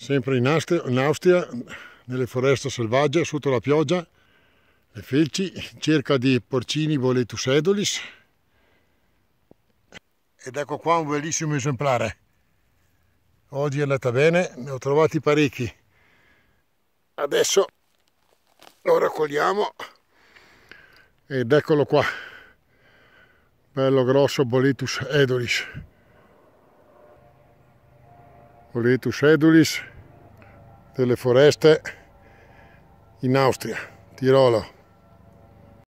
Sempre in Austria, in Austria, nelle foreste selvagge, sotto la pioggia, le felci, in cerca di porcini boletus edulis. Ed ecco qua un bellissimo esemplare. Oggi è andata bene, ne ho trovati parecchi. Adesso lo raccogliamo ed eccolo qua. Bello grosso boletus edulis. Oletus edulis delle foreste in Austria, Tirolo.